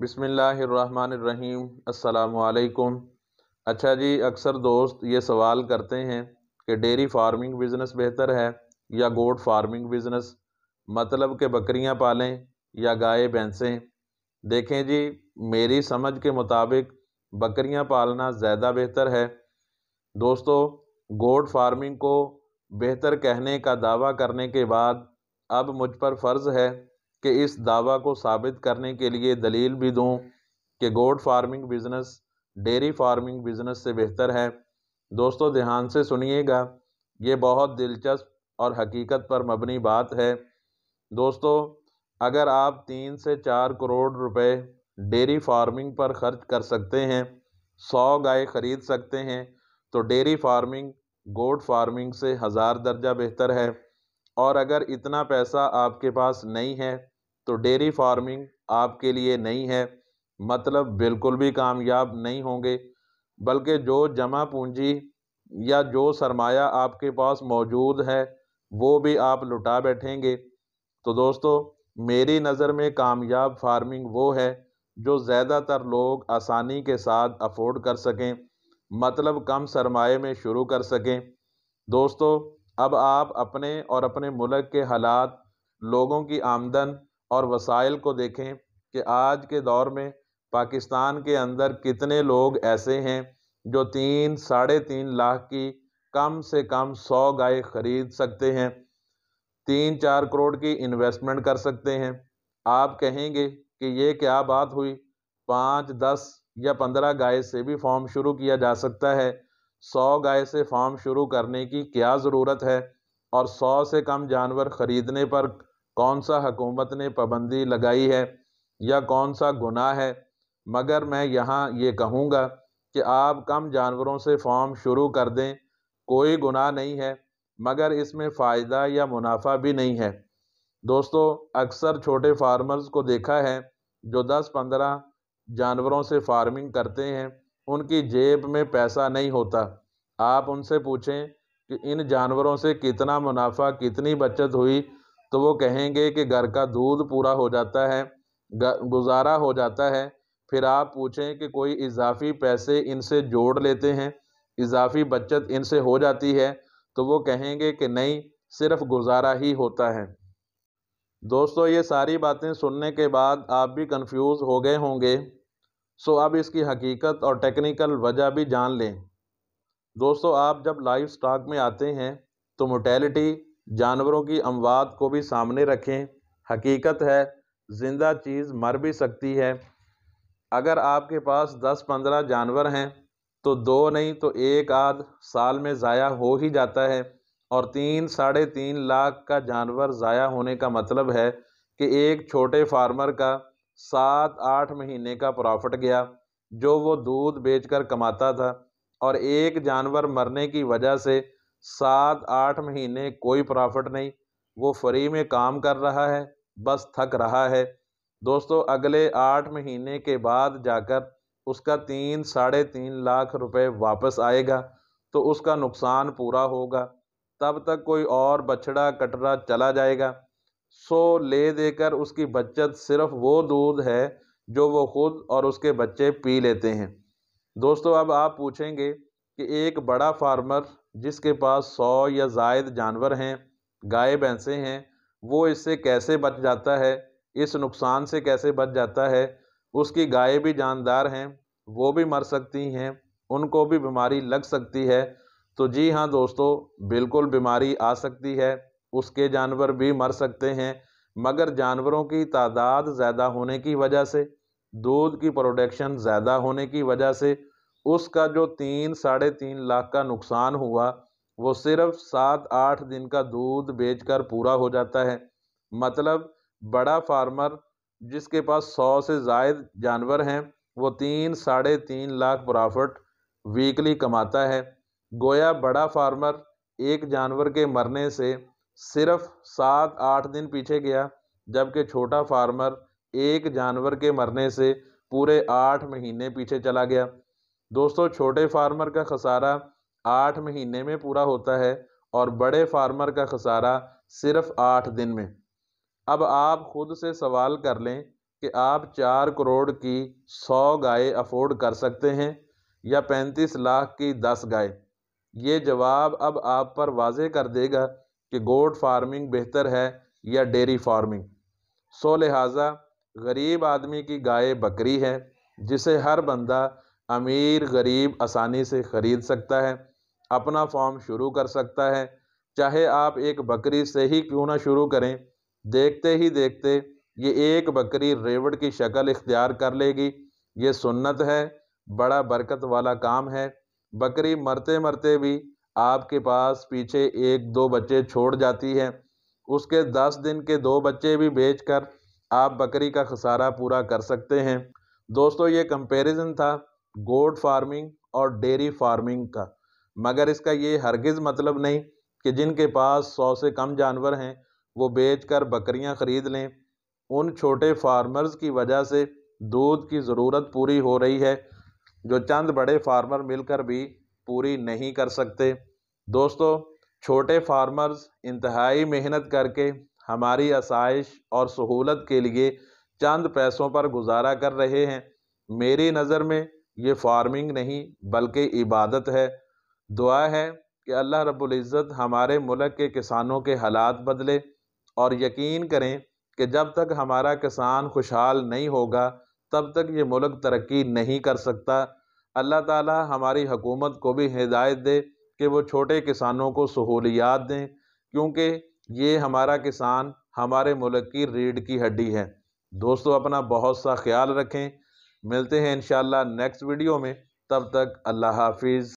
बिसमीम् अल्लाम अच्छा जी अक्सर दोस्त ये सवाल करते हैं कि डेयरी फार्मिंग बिज़नेस बेहतर है या गोट फार्मिंग बिज़नेस मतलब कि बकरियां पालें या गाय भैंसें देखें जी मेरी समझ के मुताबिक बकरियां पालना ज़्यादा बेहतर है दोस्तों गोट फार्मिंग को बेहतर कहने का दावा करने के बाद अब मुझ पर फ़र्ज़ है कि इस दावा को साबित करने के लिए दलील भी दूँ कि goat farming business dairy farming business से बेहतर है दोस्तों ध्यान से सुनिएगा ये बहुत दिलचस्प और हकीकत पर मबनी बात है दोस्तों अगर आप तीन से चार करोड़ रुपए डेयरी फार्मिंग पर खर्च कर सकते हैं सौ गाय खरीद सकते हैं तो डेयरी फार्मिंग गोड फार्मिंग से हज़ार दर्जा बेहतर है और अगर इतना पैसा आपके पास नहीं है तो डेयरी फार्मिंग आपके लिए नहीं है मतलब बिल्कुल भी कामयाब नहीं होंगे बल्कि जो जमा पूंजी या जो सरमाया आपके पास मौजूद है वो भी आप लुटा बैठेंगे तो दोस्तों मेरी नज़र में कामयाब फार्मिंग वो है जो ज़्यादातर लोग आसानी के साथ अफोर्ड कर सकें मतलब कम सरमाए में शुरू कर सकें दोस्तों अब आप अपने और अपने मुल्क के हालात लोगों की आमदन और वसाइल को देखें कि आज के दौर में पाकिस्तान के अंदर कितने लोग ऐसे हैं जो तीन साढ़े तीन लाख की कम से कम सौ गाय खरीद सकते हैं तीन चार करोड़ की इन्वेस्टमेंट कर सकते हैं आप कहेंगे कि ये क्या बात हुई पाँच दस या पंद्रह गाय से भी फॉर्म शुरू किया जा सकता है सौ गाय से फॉर्म शुरू करने की क्या ज़रूरत है और सौ से कम जानवर ख़रीदने पर कौन सा हकूमत ने पाबंदी लगाई है या कौन सा गुनाह है मगर मैं यहाँ ये कहूँगा कि आप कम जानवरों से फॉर्म शुरू कर दें कोई गुनाह नहीं है मगर इसमें फ़ायदा या मुनाफा भी नहीं है दोस्तों अक्सर छोटे फार्मर्स को देखा है जो 10-15 जानवरों से फार्मिंग करते हैं उनकी जेब में पैसा नहीं होता आप उनसे पूछें कि इन जानवरों से कितना मुनाफा कितनी बचत हुई तो वो कहेंगे कि घर का दूध पूरा हो जाता है गुजारा हो जाता है फिर आप पूछें कि कोई इजाफी पैसे इनसे जोड़ लेते हैं इजाफी बचत इनसे हो जाती है तो वो कहेंगे कि नहीं सिर्फ गुजारा ही होता है दोस्तों ये सारी बातें सुनने के बाद आप भी कंफ्यूज हो गए होंगे सो अब इसकी हकीकत और टेक्निकल वजह भी जान लें दोस्तों आप जब लाइव स्टॉक में आते हैं तो मोटेलिटी जानवरों की अमवात को भी सामने रखें हकीकत है ज़िंदा चीज़ मर भी सकती है अगर आपके पास दस पंद्रह जानवर हैं तो दो नहीं तो एक आध साल में ज़ाया हो ही जाता है और तीन साढ़े तीन लाख का जानवर ज़ाया होने का मतलब है कि एक छोटे फार्मर का सात आठ महीने का प्रॉफिट गया जो वो दूध बेचकर कमाता था और एक जानवर मरने की वजह से सात आठ महीने कोई प्रॉफिट नहीं वो फ्री में काम कर रहा है बस थक रहा है दोस्तों अगले आठ महीने के बाद जाकर उसका तीन साढ़े तीन लाख रुपए वापस आएगा तो उसका नुकसान पूरा होगा तब तक कोई और बछड़ा कटरा चला जाएगा सो ले देकर उसकी बचत सिर्फ वो दूध है जो वो खुद और उसके बच्चे पी लेते हैं दोस्तों अब आप पूछेंगे कि एक बड़ा फार्मर जिसके पास सौ या जायद जानवर हैं गाय भैंसे हैं वो इससे कैसे बच जाता है इस नुकसान से कैसे बच जाता है उसकी गाय भी जानदार हैं वो भी मर सकती हैं उनको भी बीमारी लग सकती है तो जी हाँ दोस्तों बिल्कुल बीमारी आ सकती है उसके जानवर भी मर सकते हैं मगर जानवरों की तादाद ज़्यादा होने की वजह से दूध की प्रोडक्शन ज़्यादा होने की वजह से उसका जो तीन साढ़े तीन लाख का नुकसान हुआ वो सिर्फ सात आठ दिन का दूध बेचकर पूरा हो जाता है मतलब बड़ा फार्मर जिसके पास सौ से जायद जानवर हैं वो तीन साढ़े तीन लाख प्रॉफिट वीकली कमाता है गोया बड़ा फार्मर एक जानवर के मरने से सिर्फ सात आठ दिन पीछे गया जबकि छोटा फार्मर एक जानवर के मरने से पूरे आठ महीने पीछे चला गया दोस्तों छोटे फार्मर का खसारा आठ महीने में पूरा होता है और बड़े फार्मर का खसारा सिर्फ आठ दिन में अब आप खुद से सवाल कर लें कि आप चार करोड़ की सौ गाय अफोर्ड कर सकते हैं या पैंतीस लाख की दस गाय ये जवाब अब आप पर वाजे कर देगा कि गोट फार्मिंग बेहतर है या डेयरी फार्मिंग सो लिहाजा गरीब आदमी की गाय बकरी है जिसे हर बंदा अमीर गरीब आसानी से ख़रीद सकता है अपना फॉर्म शुरू कर सकता है चाहे आप एक बकरी से ही क्यों ना शुरू करें देखते ही देखते ये एक बकरी रेवड़ की शक्ल इख्तियार कर लेगी ये सुन्नत है बड़ा बरकत वाला काम है बकरी मरते मरते भी आपके पास पीछे एक दो बच्चे छोड़ जाती है उसके दस दिन के दो बच्चे भी बेचकर आप बकरी का खसारा पूरा कर सकते हैं दोस्तों ये कंपैरिजन था गोड फार्मिंग और डेयरी फार्मिंग का मगर इसका ये हरगिज़ मतलब नहीं कि जिनके पास सौ से कम जानवर हैं वो बेच कर बकरियाँ ख़रीद लें उन छोटे फार्मर्स की वजह से दूध की ज़रूरत पूरी हो रही है जो चंद बड़े फार्मर मिलकर भी पूरी नहीं कर सकते दोस्तों छोटे फार्मर्स इंतहाई मेहनत करके हमारी आसाइश और सहूलत के लिए चंद पैसों पर गुजारा कर रहे हैं मेरी नज़र में ये फार्मिंग नहीं बल्कि इबादत है दुआ है कि अल्लाह रब्बुल इज़्ज़त हमारे मुल्क के किसानों के हालात बदले और यकीन करें कि जब तक हमारा किसान खुशहाल नहीं होगा तब तक ये मुल्क तरक्की नहीं कर सकता अल्लाह ताला हमारी हुकूमत को भी हिदायत दे कि वो छोटे किसानों को सहूलियात दें क्योंकि ये हमारा किसान हमारे मुल्क की रीढ़ की हड्डी है दोस्तों अपना बहुत सा ख्याल रखें मिलते हैं इन नेक्स्ट वीडियो में तब तक अल्लाह हाफिज़